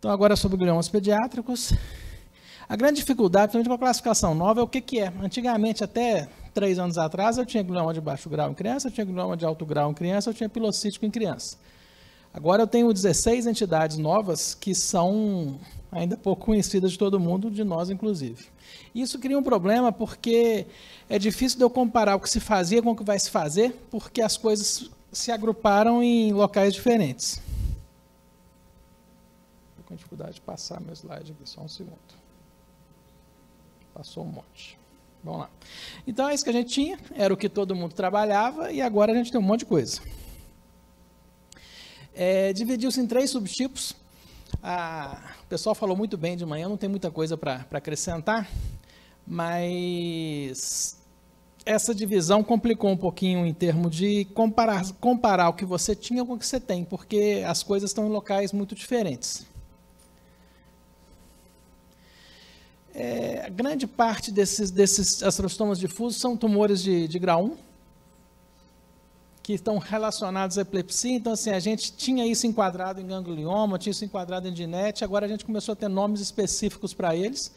Então, agora sobre gliomas pediátricos. A grande dificuldade, principalmente para a classificação nova, é o que, que é. Antigamente, até três anos atrás, eu tinha glioma de baixo grau em criança, eu tinha glioma de alto grau em criança, eu tinha pilocítico em criança. Agora eu tenho 16 entidades novas que são ainda pouco conhecidas de todo mundo, de nós inclusive. Isso cria um problema porque é difícil de eu comparar o que se fazia com o que vai se fazer, porque as coisas se agruparam em locais diferentes com dificuldade de passar meu slide aqui, só um segundo. Passou um monte. Vamos lá. Então é isso que a gente tinha, era o que todo mundo trabalhava e agora a gente tem um monte de coisa. É, Dividiu-se em três subtipos. Ah, o pessoal falou muito bem de manhã, não tem muita coisa para acrescentar, mas essa divisão complicou um pouquinho em termos de comparar, comparar o que você tinha com o que você tem, porque as coisas estão em locais muito diferentes. É, grande parte desses, desses astrostomas difusos são tumores de, de grau 1, que estão relacionados à epilepsia. Então, assim, a gente tinha isso enquadrado em ganglioma, tinha isso enquadrado em dinete, agora a gente começou a ter nomes específicos para eles.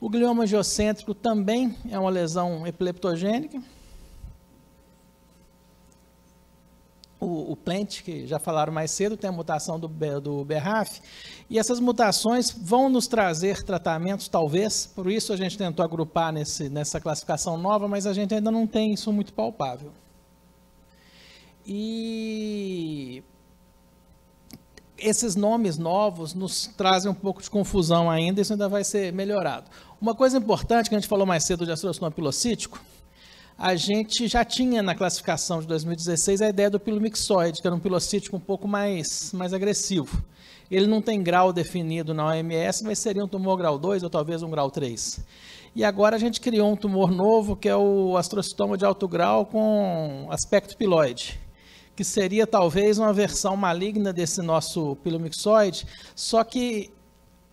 O glioma geocêntrico também é uma lesão epileptogênica. o, o, plant, que já falaram mais cedo, tem a mutação do, do BRAF, e essas mutações vão nos trazer tratamentos, talvez, por isso a gente tentou agrupar nesse, nessa classificação nova, mas a gente ainda não tem isso muito palpável. E esses nomes novos nos trazem um pouco de confusão ainda, isso ainda vai ser melhorado. Uma coisa importante que a gente falou mais cedo de astrocitomapilocítico, pilocítico, a gente já tinha na classificação de 2016 a ideia do pilo mixoide, que era um pilocítico um pouco mais, mais agressivo. Ele não tem grau definido na OMS, mas seria um tumor grau 2 ou talvez um grau 3. E agora a gente criou um tumor novo, que é o astrocitoma de alto grau com aspecto piloide, que seria talvez uma versão maligna desse nosso pilomixoide, só que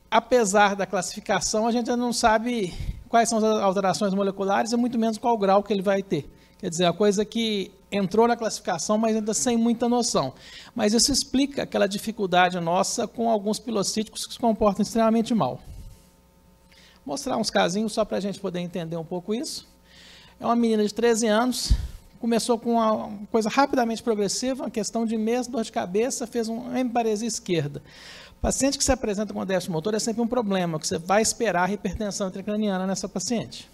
apesar da classificação, a gente ainda não sabe quais são as alterações moleculares e muito menos qual grau que ele vai ter. Quer dizer, a coisa que entrou na classificação, mas ainda sem muita noção. Mas isso explica aquela dificuldade nossa com alguns pilocíticos que se comportam extremamente mal. Mostrar uns casinhos só para a gente poder entender um pouco isso. É uma menina de 13 anos, começou com uma coisa rapidamente progressiva, uma questão de mês, dor de cabeça, fez um hemiparesia esquerda. paciente que se apresenta com déficit motor é sempre um problema, que você vai esperar hipertensão intracraniana nessa paciente.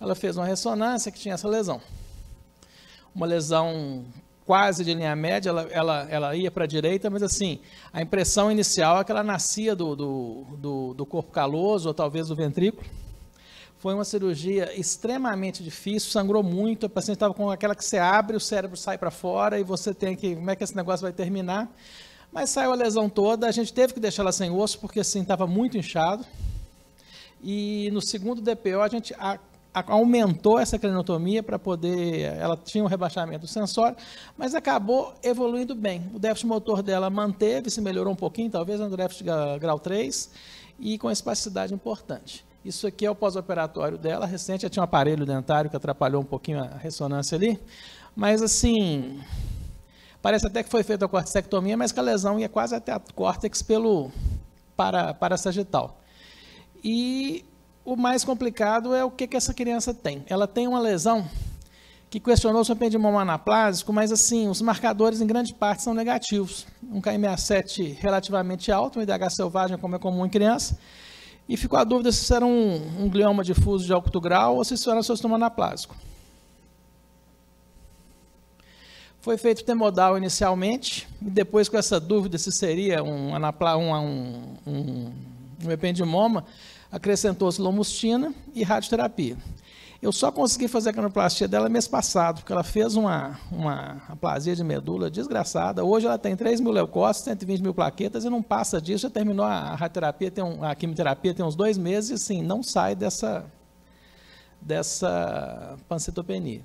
Ela fez uma ressonância que tinha essa lesão. Uma lesão quase de linha média, ela, ela, ela ia para a direita, mas assim, a impressão inicial é que ela nascia do, do, do, do corpo caloso, ou talvez do ventrículo foi uma cirurgia extremamente difícil, sangrou muito. A paciente estava com aquela que você abre, o cérebro sai para fora e você tem que. Como é que esse negócio vai terminar? Mas saiu a lesão toda, a gente teve que deixar ela sem osso, porque assim estava muito inchado. E no segundo DPO a gente a, a, aumentou essa craniotomia para poder. Ela tinha um rebaixamento sensório, mas acabou evoluindo bem. O déficit motor dela manteve, se melhorou um pouquinho, talvez um né, déficit grau 3, e com espasticidade importante. Isso aqui é o pós-operatório dela. Recente, ela tinha um aparelho dentário que atrapalhou um pouquinho a ressonância ali. Mas, assim, parece até que foi feita a corticectomia, mas que a lesão ia quase até a córtex pelo para, para sagital. E o mais complicado é o que, que essa criança tem. Ela tem uma lesão que questionou seu pendimão anaplásico, mas assim, os marcadores em grande parte são negativos. Um KM67 relativamente alto, um IDH selvagem, como é comum em criança, e ficou a dúvida se isso era um, um glioma difuso de alto grau ou se isso era um anaplásico. Foi feito temodal inicialmente, e depois com essa dúvida se seria um, anapla, um, um, um, um ependimoma, acrescentou-se lomustina e radioterapia. Eu só consegui fazer a canoplastia dela mês passado, porque ela fez uma, uma aplasia de medula desgraçada. Hoje ela tem 3 mil leucócitos, 120 mil plaquetas e não passa disso. Já terminou a radioterapia, tem um, a quimioterapia tem uns dois meses e assim, não sai dessa, dessa pancitopenia.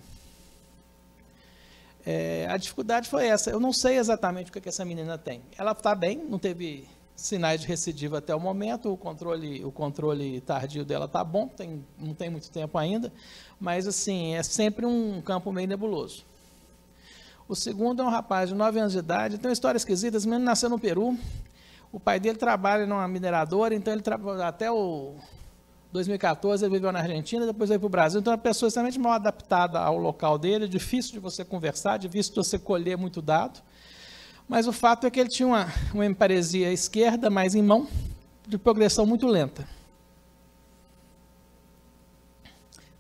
É, a dificuldade foi essa. Eu não sei exatamente o que, é que essa menina tem. Ela está bem, não teve sinais de recidiva até o momento, o controle, o controle tardio dela está bom, tem, não tem muito tempo ainda, mas assim, é sempre um campo meio nebuloso. O segundo é um rapaz de 9 anos de idade, tem uma história esquisita, esse menino nasceu no Peru, o pai dele trabalha numa mineradora, então ele trabalha até o 2014 ele viveu na Argentina, depois veio para o Brasil. Então, é uma pessoa extremamente mal adaptada ao local dele, é difícil de você conversar, é difícil de você colher muito dado. Mas o fato é que ele tinha uma, uma esquerda, mais em mão, de progressão muito lenta.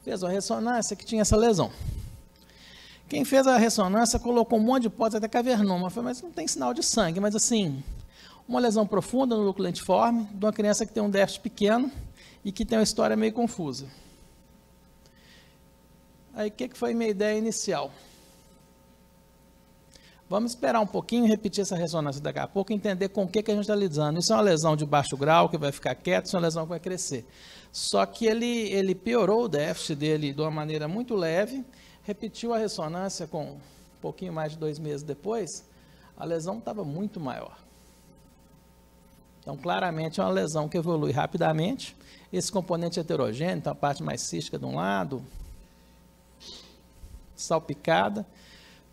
Fez uma ressonância que tinha essa lesão. Quem fez a ressonância colocou um monte de hipótese até cavernoma. Falei, mas não tem sinal de sangue, mas assim, uma lesão profunda no núcleo lentiforme, de uma criança que tem um déficit pequeno e que tem uma história meio confusa. Aí, o que, que foi minha ideia inicial? Vamos esperar um pouquinho, repetir essa ressonância daqui a pouco, entender com o que, que a gente está lidando. Isso é uma lesão de baixo grau, que vai ficar quieta, isso é uma lesão que vai crescer. Só que ele, ele piorou o déficit dele de uma maneira muito leve, repetiu a ressonância com um pouquinho mais de dois meses depois, a lesão estava muito maior. Então, claramente é uma lesão que evolui rapidamente. Esse componente é heterogêneo, então a parte mais cística de um lado, salpicada,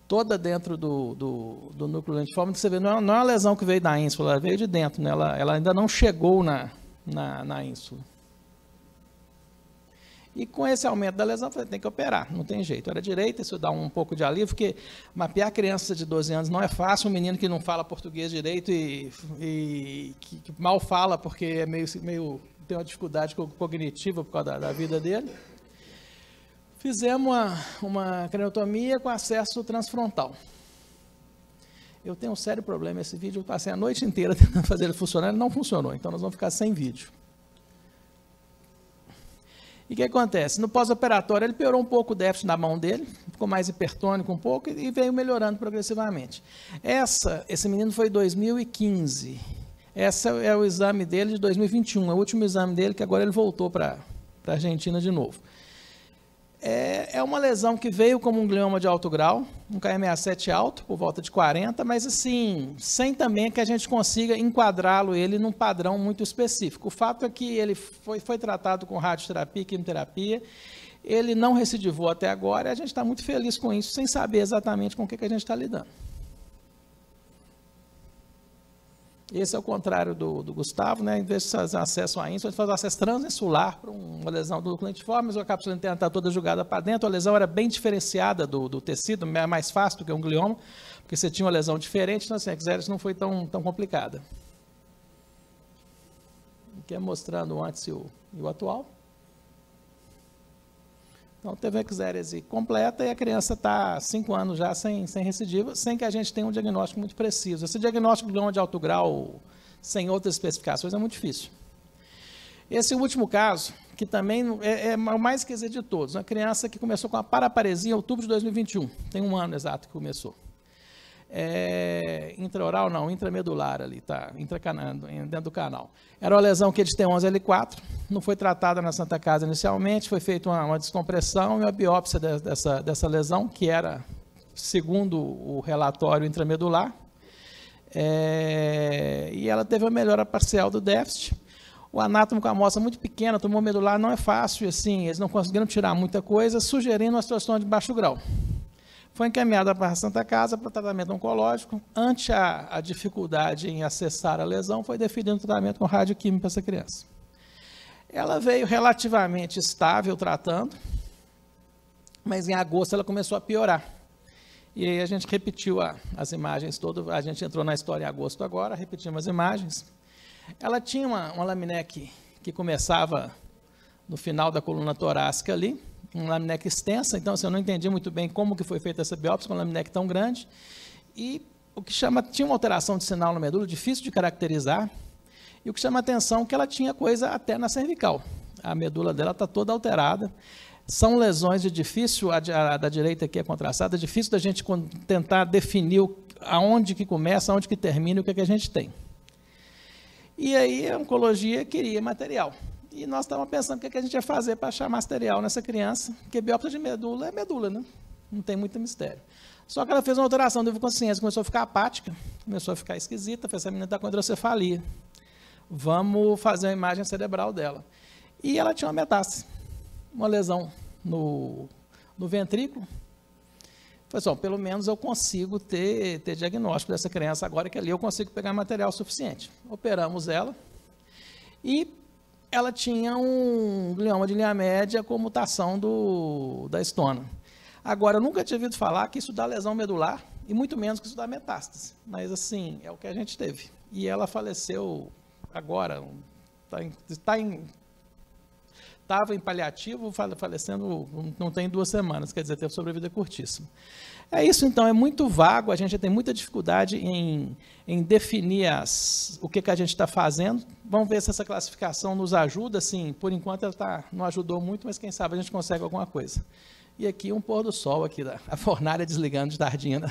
toda dentro do, do, do núcleo lentiforme, que você vê, não é, não é uma lesão que veio da ínsula, ela veio de dentro, né? ela, ela ainda não chegou na, na, na ínsula. E com esse aumento da lesão, falei, tem que operar, não tem jeito. Era direita, isso dá um pouco de alívio, porque mapear criança de 12 anos não é fácil, um menino que não fala português direito e, e que, que, mal fala porque é meio, meio tem uma dificuldade cognitiva por causa da, da vida dele. Fizemos uma, uma craniotomia com acesso transfrontal. Eu tenho um sério problema. Esse vídeo eu passei a noite inteira tentando fazer ele funcionar, ele não funcionou. Então nós vamos ficar sem vídeo. E o que acontece? No pós-operatório ele piorou um pouco o déficit na mão dele, ficou mais hipertônico um pouco e veio melhorando progressivamente. Essa, esse menino foi 2015. Esse é o exame dele de 2021, é o último exame dele que agora ele voltou para a Argentina de novo. É, é uma lesão que veio como um glioma de alto grau, um KM67 alto, por volta de 40, mas assim, sem também que a gente consiga enquadrá-lo ele num padrão muito específico. O fato é que ele foi, foi tratado com radioterapia e quimioterapia, ele não recidivou até agora e a gente está muito feliz com isso, sem saber exatamente com o que, que a gente está lidando. Esse é o contrário do, do Gustavo, né? Em vez de fazer acesso à a gente faz um acesso transinsular para uma lesão do clintiforme, mas a cápsula interna está toda julgada para dentro. A lesão era bem diferenciada do, do tecido, é mais fácil do que um glioma, porque você tinha uma lesão diferente, então assim, a Xeris não foi tão, tão complicada. Aqui é mostrando antes e o, e o atual. Então, teve uma exérese completa e a criança está cinco anos já sem, sem recidiva, sem que a gente tenha um diagnóstico muito preciso. Esse diagnóstico de gloma de alto grau, sem outras especificações, é muito difícil. Esse último caso, que também é, é o mais esquisito de todos, uma criança que começou com a paraparesia em outubro de 2021, tem um ano exato que começou é, intraoral não, intramedular ali, tá? Intracanando, dentro do canal. Era uma lesão que eles têm 11 L4, não foi tratada na Santa Casa inicialmente, foi feita uma, uma descompressão e uma biópsia de, dessa, dessa lesão, que era, segundo o relatório intramedular, é, e ela teve uma melhora parcial do déficit. O anátomo com a amostra muito pequena, tomou medular, não é fácil, assim, eles não conseguiram tirar muita coisa, sugerindo uma situação de baixo grau foi encaminhada para a Santa Casa para tratamento oncológico. Ante a, a, dificuldade em acessar a lesão, foi definido um tratamento com radioquímica para essa criança. Ela veio relativamente estável tratando, mas em agosto ela começou a piorar. E aí a gente repetiu a, as imagens todas, a gente entrou na história em agosto agora, repetimos as imagens. Ela tinha uma, uma laminé que, que começava no final da coluna torácica ali, um lamineck extensa, então assim, eu não entendi muito bem como que foi feita essa biópsia com um lamineck tão grande. E o que chama, tinha uma alteração de sinal na medula, difícil de caracterizar, e o que chama atenção é que ela tinha coisa até na cervical. A medula dela está toda alterada. São lesões de difícil, a, a da direita aqui é contrastada, é difícil da gente tentar definir aonde que começa, aonde que termina, o que, é que a gente tem. E aí a oncologia queria material. E nós estávamos pensando o que, a gente ia fazer para achar material nessa criança, porque biópsia de medula é medula, né? Não tem muito mistério. Só que ela fez uma alteração do consciência, começou a ficar apática, começou a ficar esquisita, fez essa menina está com hidrocefalia. Vamos fazer uma imagem cerebral dela. E ela tinha uma metástase, uma lesão no, no ventrículo. Falei assim, pelo menos eu consigo ter, ter diagnóstico dessa criança agora, que é ali eu consigo pegar material suficiente. Operamos ela e ela tinha um glioma de linha média com mutação do, da estona. Agora, eu nunca tinha ouvido falar que isso dá lesão medular e muito menos que isso dá metástase. Mas, assim, é o que a gente teve. E ela faleceu agora, está em, tá em estava em paliativo, falecendo não tem duas semanas, quer dizer, teve sobrevida curtíssima. É isso então, é muito vago, a gente tem muita dificuldade em, em definir as, o que, que a gente está fazendo. Vamos ver se essa classificação nos ajuda, sim, por enquanto ela tá, não ajudou muito, mas quem sabe a gente consegue alguma coisa. E aqui um pôr do sol aqui, a fornalha desligando de tardinha. Né?